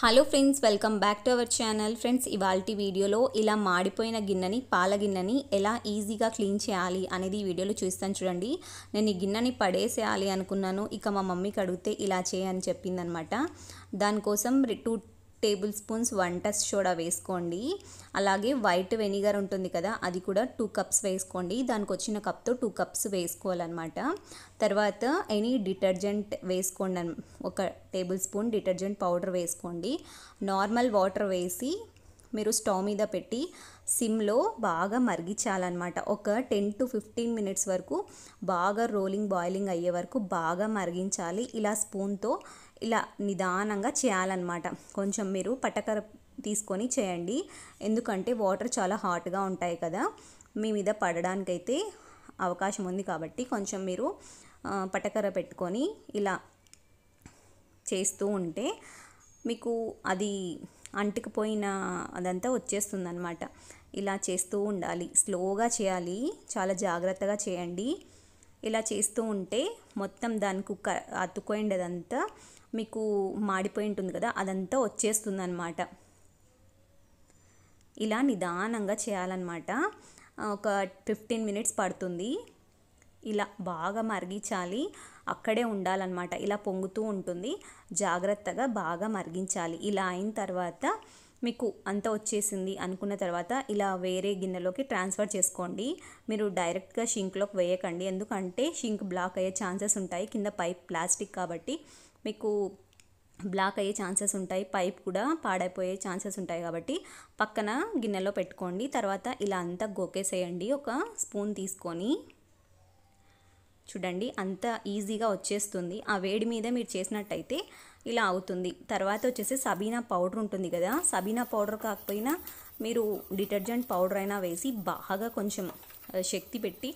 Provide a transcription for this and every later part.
hello friends welcome back to our channel friends ఇవాళ వీడియోలో ఇలా మాడిపోయిన గిన్నెని పాల గిన్నెని ఎలా ఈజీగా క్లీన్ చేయాలి అనేది వీడియోలో చూస్తాను చూడండి నేను ఈ గిన్నెని పడేసేయాలి అనుకున్నాను ఇక మా మమ్మీకి అడిగితే ఇలా చేయని చెప్పిందనమాట దానికోసం టూ టేబుల్ స్పూన్స్ వంట సోడా వేసుకోండి అలాగే వైట్ వెనిగర్ ఉంటుంది కదా అది కూడా టూ కప్స్ వేసుకోండి దానికి వచ్చిన కప్తో టూ కప్స్ వేసుకోవాలన్నమాట తర్వాత ఎనీ డిటర్జెంట్ వేసుకోండి ఒక టేబుల్ స్పూన్ డిటర్జెంట్ పౌడర్ వేసుకోండి నార్మల్ వాటర్ వేసి మీరు స్టవ్ మీద పెట్టి సిమ్లో బాగా మరిగించాలన్నమాట ఒక టెన్ టు ఫిఫ్టీన్ మినిట్స్ వరకు బాగా రోలింగ్ బాయిలింగ్ అయ్యే వరకు బాగా మరిగించాలి ఇలా స్పూన్తో ఇలా నిదానంగా చేయాలన్నమాట కొంచెం మీరు పటకర తీసుకొని చేయండి ఎందుకంటే వాటర్ చాలా హాట్గా ఉంటాయి కదా మీ మీద పడడానికైతే అవకాశం ఉంది కాబట్టి కొంచెం మీరు పటకర పెట్టుకొని ఇలా చేస్తూ ఉంటే మీకు అది అంటుకుపోయిన అదంతా వచ్చేస్తుంది అనమాట ఇలా చేస్తూ ఉండాలి స్లోగా చేయాలి చాలా జాగ్రత్తగా చేయండి ఇలా చేస్తూ ఉంటే మొత్తం దానికి క అతుకోండి అదంతా మీకు మాడిపోయి ఉంటుంది కదా అదంతా వచ్చేస్తుంది అనమాట ఇలా నిదానంగా చేయాలన్నమాట ఒక ఫిఫ్టీన్ మినిట్స్ పడుతుంది ఇలా బాగా మరిగించాలి అక్కడే ఉండాలన్నమాట ఇలా పొంగుతూ ఉంటుంది జాగ్రత్తగా బాగా మరిగించాలి ఇలా అయిన తర్వాత మీకు అంత వచ్చేసింది అనుకున్న తర్వాత ఇలా వేరే గిన్నెలోకి ట్రాన్స్ఫర్ చేసుకోండి మీరు డైరెక్ట్గా షింక్లోకి వేయకండి ఎందుకంటే షింక్ బ్లాక్ అయ్యే ఛాన్సెస్ ఉంటాయి కింద పైప్ ప్లాస్టిక్ కాబట్టి మీకు బ్లాక్ అయ్యే ఛాన్సెస్ ఉంటాయి పైప్ కూడా పాడైపోయే ఛాన్సెస్ ఉంటాయి కాబట్టి పక్కన గిన్నెలో పెట్టుకోండి తర్వాత ఇలా అంతా గోకేసేయండి ఒక స్పూన్ తీసుకొని చూడండి అంత ఈజీగా వచ్చేస్తుంది ఆ వేడి మీద మీరు చేసినట్టయితే ఇలా అవుతుంది తర్వాత వచ్చేసి సబీనా పౌడర్ ఉంటుంది కదా సబీనా పౌడర్ కాకపోయినా మీరు డిటర్జెంట్ పౌడర్ అయినా వేసి బాగా కొంచెం శక్తి పెట్టి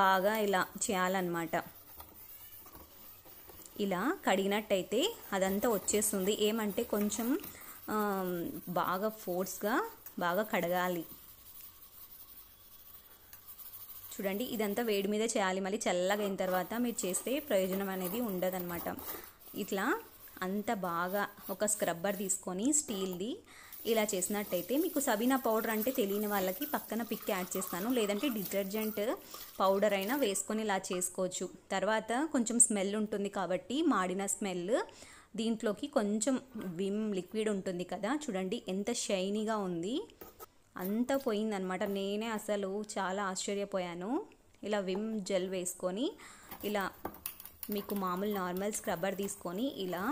బాగా ఇలా చేయాలన్నమాట ఇలా కడిగినట్టయితే అదంతా వచ్చేస్తుంది ఏమంటే కొంచెం బాగా ఫోర్స్గా బాగా కడగాలి చూడండి ఇదంతా వేడి మీద చేయాలి మళ్ళీ చల్లగా అయిన తర్వాత మీరు చేస్తే ప్రయోజనం అనేది ఉండదన్నమాట ఇట్లా అంత బాగా ఒక స్క్రబ్బర్ తీసుకొని స్టీల్ది ఇలా చేసినట్టయితే మీకు సబీనా పౌడర్ అంటే తెలియని వాళ్ళకి పక్కన పిక్ యాడ్ చేస్తాను లేదంటే డిటర్జెంట్ పౌడర్ అయినా వేసుకొని ఇలా చేసుకోవచ్చు తర్వాత కొంచెం స్మెల్ ఉంటుంది కాబట్టి మాడిన స్మెల్ దీంట్లోకి కొంచెం విమ్ లిక్విడ్ ఉంటుంది కదా చూడండి ఎంత షైనీగా ఉంది అంతా పోయిందనమాట నేనే అసలు చాలా ఆశ్చర్యపోయాను ఇలా విమ్ జెల్ వేసుకొని ఇలా మీకు మామూలు నార్మల్ స్క్రబ్బర్ తీసుకొని ఇలా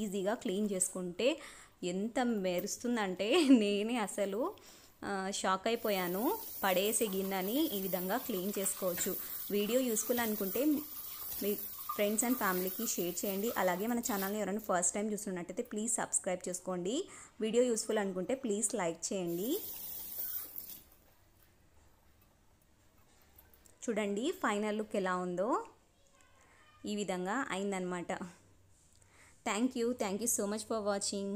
ఈజీగా క్లీన్ చేసుకుంటే ఎంత మెరుస్తుందంటే నేనే అసలు షాక్ అయిపోయాను పడేసి గిన్నెని ఈ విధంగా క్లీన్ చేసుకోవచ్చు వీడియో యూస్ఫుల్ అనుకుంటే మీ ఫ్రెండ్స్ అండ్ ఫ్యామిలీకి షేర్ చేయండి అలాగే మన ఛానల్ని ఎవరైనా ఫస్ట్ టైం చూస్తున్నట్టయితే ప్లీజ్ సబ్స్క్రైబ్ చేసుకోండి వీడియో యూస్ఫుల్ అనుకుంటే ప్లీజ్ లైక్ చేయండి చూడండి ఫైనల్ లుక్ ఎలా ఉందో ఈ విధంగా అయిందనమాట thank you thank you so much for watching